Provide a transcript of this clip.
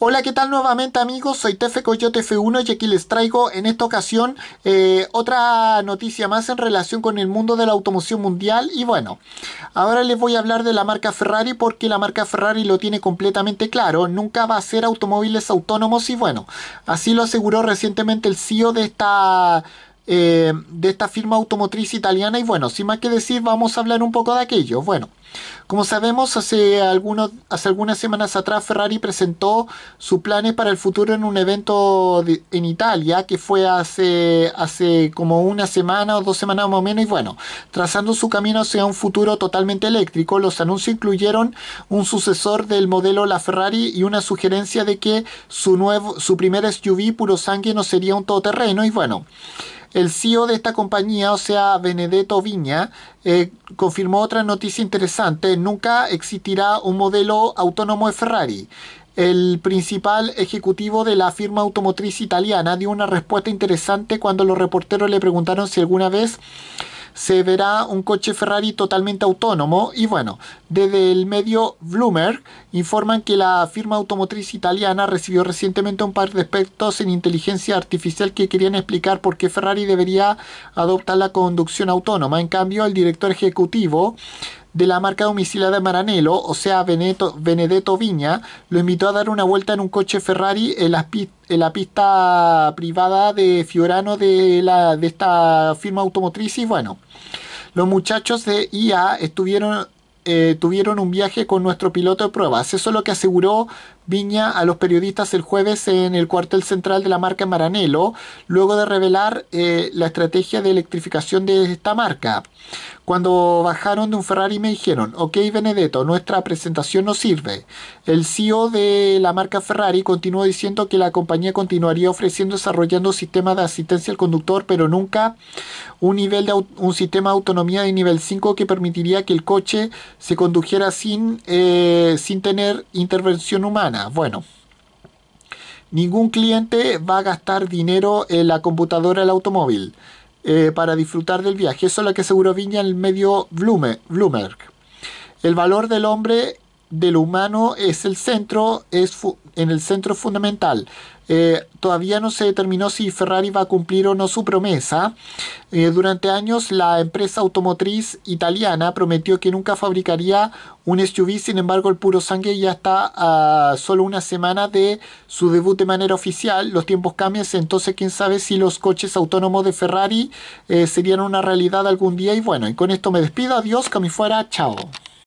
Hola, ¿qué tal nuevamente amigos? Soy Tefe Coyote F1 y aquí les traigo en esta ocasión eh, otra noticia más en relación con el mundo de la automoción mundial. Y bueno, ahora les voy a hablar de la marca Ferrari porque la marca Ferrari lo tiene completamente claro. Nunca va a ser automóviles autónomos y bueno, así lo aseguró recientemente el CEO de esta eh, de esta firma automotriz italiana y bueno, sin más que decir vamos a hablar un poco de aquello. Bueno, como sabemos hace, algunos, hace algunas semanas atrás Ferrari presentó sus planes para el futuro en un evento en Italia que fue hace, hace como una semana o dos semanas más o menos y bueno, trazando su camino hacia un futuro totalmente eléctrico, los anuncios incluyeron un sucesor del modelo La Ferrari y una sugerencia de que su, nuevo, su primer SUV puro sangue no sería un todoterreno y bueno, el CEO de esta compañía, o sea, Benedetto Viña, eh, confirmó otra noticia interesante. Nunca existirá un modelo autónomo de Ferrari. El principal ejecutivo de la firma automotriz italiana dio una respuesta interesante cuando los reporteros le preguntaron si alguna vez se verá un coche Ferrari totalmente autónomo y bueno, desde el medio Bloomer informan que la firma automotriz italiana recibió recientemente un par de aspectos en inteligencia artificial que querían explicar por qué Ferrari debería adoptar la conducción autónoma. En cambio, el director ejecutivo de la marca de Maranello, o sea Benedetto Viña, lo invitó a dar una vuelta en un coche Ferrari en la, en la pista privada de Fiorano de, la, de esta firma automotriz y bueno. Los muchachos de IA estuvieron eh, tuvieron un viaje con nuestro piloto de pruebas. Eso es lo que aseguró Viña a los periodistas el jueves en el cuartel central de la marca Maranelo... luego de revelar eh, la estrategia de electrificación de esta marca. Cuando bajaron de un Ferrari me dijeron, ok Benedetto, nuestra presentación no sirve. El CEO de la marca Ferrari continuó diciendo que la compañía continuaría ofreciendo, desarrollando sistemas de asistencia al conductor, pero nunca un, nivel de, un sistema de autonomía de nivel 5 que permitiría que el coche se condujera sin, eh, sin tener intervención humana. Bueno, ningún cliente va a gastar dinero en la computadora el automóvil eh, para disfrutar del viaje. Eso es lo que seguro Viña en el medio Blume, Bloomberg. El valor del hombre de lo humano es el centro, es en el centro fundamental. Eh, todavía no se determinó si Ferrari va a cumplir o no su promesa. Eh, durante años la empresa automotriz italiana prometió que nunca fabricaría un SUV, sin embargo el puro sangre ya está a solo una semana de su debut de manera oficial. Los tiempos cambian, entonces quién sabe si los coches autónomos de Ferrari eh, serían una realidad algún día. Y bueno, y con esto me despido, adiós, que fuera, chao.